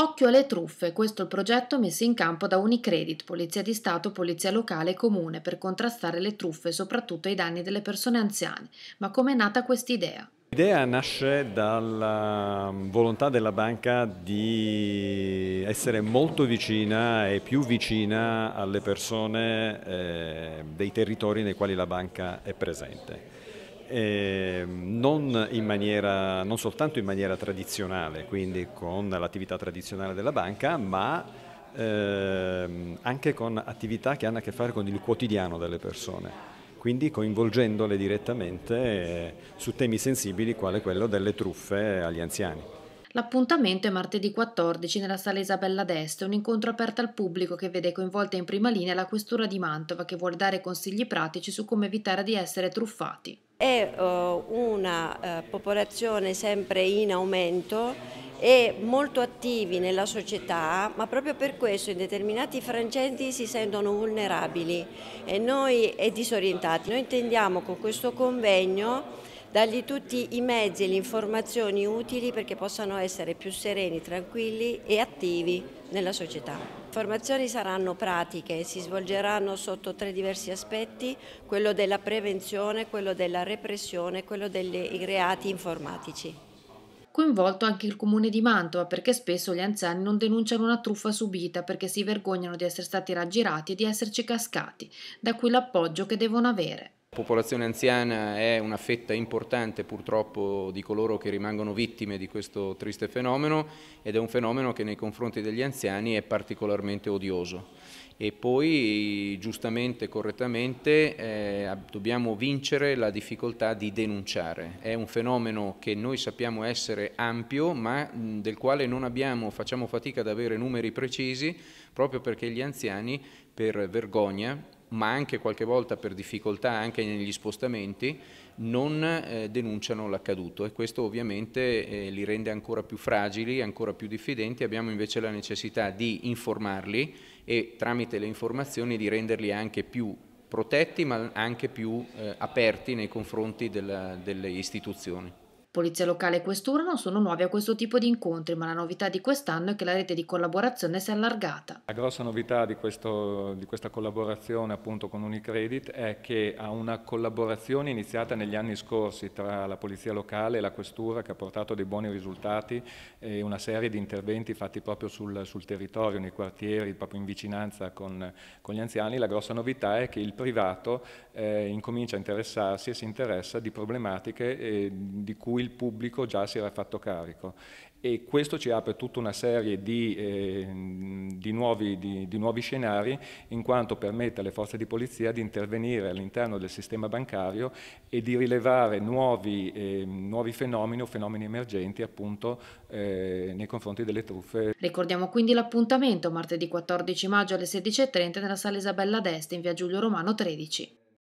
Occhio alle truffe, questo è il progetto messo in campo da Unicredit, Polizia di Stato, Polizia Locale e Comune per contrastare le truffe, soprattutto ai danni delle persone anziane. Ma com'è nata quest'idea? L'idea nasce dalla um, volontà della banca di essere molto vicina e più vicina alle persone eh, dei territori nei quali la banca è presente eh, non, maniera, non, soltanto in maniera tradizionale, quindi con l'attività tradizionale della banca, ma eh, anche con attività che hanno a che fare con il quotidiano delle persone quindi coinvolgendole direttamente eh, su temi sensibili quale quello delle truffe agli anziani. L'appuntamento è martedì 14 nella Sala Isabella d'Este, un incontro aperto al pubblico che vede coinvolta in prima linea la Questura di Mantova che vuole dare consigli pratici su come evitare di essere truffati. È eh, una eh, popolazione sempre in aumento e molto attivi nella società, ma proprio per questo in determinati frangenti si sentono vulnerabili e, noi, e disorientati. Noi intendiamo con questo convegno dargli tutti i mezzi e le informazioni utili perché possano essere più sereni, tranquilli e attivi nella società. Le formazioni saranno pratiche, e si svolgeranno sotto tre diversi aspetti, quello della prevenzione, quello della repressione e quello dei reati informatici. Coinvolto anche il comune di Mantova perché spesso gli anziani non denunciano una truffa subita perché si vergognano di essere stati raggirati e di esserci cascati, da qui l'appoggio che devono avere popolazione anziana è una fetta importante purtroppo di coloro che rimangono vittime di questo triste fenomeno ed è un fenomeno che nei confronti degli anziani è particolarmente odioso. E poi giustamente, e correttamente, eh, dobbiamo vincere la difficoltà di denunciare. È un fenomeno che noi sappiamo essere ampio, ma mh, del quale non abbiamo, facciamo fatica ad avere numeri precisi, proprio perché gli anziani, per vergogna, ma anche qualche volta per difficoltà anche negli spostamenti, non eh, denunciano l'accaduto e questo ovviamente eh, li rende ancora più fragili, ancora più diffidenti, abbiamo invece la necessità di informarli e tramite le informazioni di renderli anche più protetti ma anche più eh, aperti nei confronti della, delle istituzioni. Polizia Locale e Questura non sono nuovi a questo tipo di incontri, ma la novità di quest'anno è che la rete di collaborazione si è allargata. La grossa novità di, questo, di questa collaborazione appunto con Unicredit è che ha una collaborazione iniziata negli anni scorsi tra la Polizia Locale e la Questura che ha portato dei buoni risultati e una serie di interventi fatti proprio sul, sul territorio, nei quartieri, proprio in vicinanza con, con, gli anziani. La grossa novità è che il privato eh, incomincia a interessarsi e si interessa di problematiche eh, di cui il il pubblico già si era fatto carico e questo ci apre tutta una serie di, eh, di, nuovi, di, di, nuovi, scenari in quanto permette alle forze di polizia di intervenire all'interno del sistema bancario e di rilevare nuovi, eh, nuovi fenomeni o fenomeni emergenti appunto eh, nei confronti delle truffe. Ricordiamo quindi l'appuntamento martedì 14 maggio alle 16.30 nella sala Isabella d'Este in via Giulio Romano 13.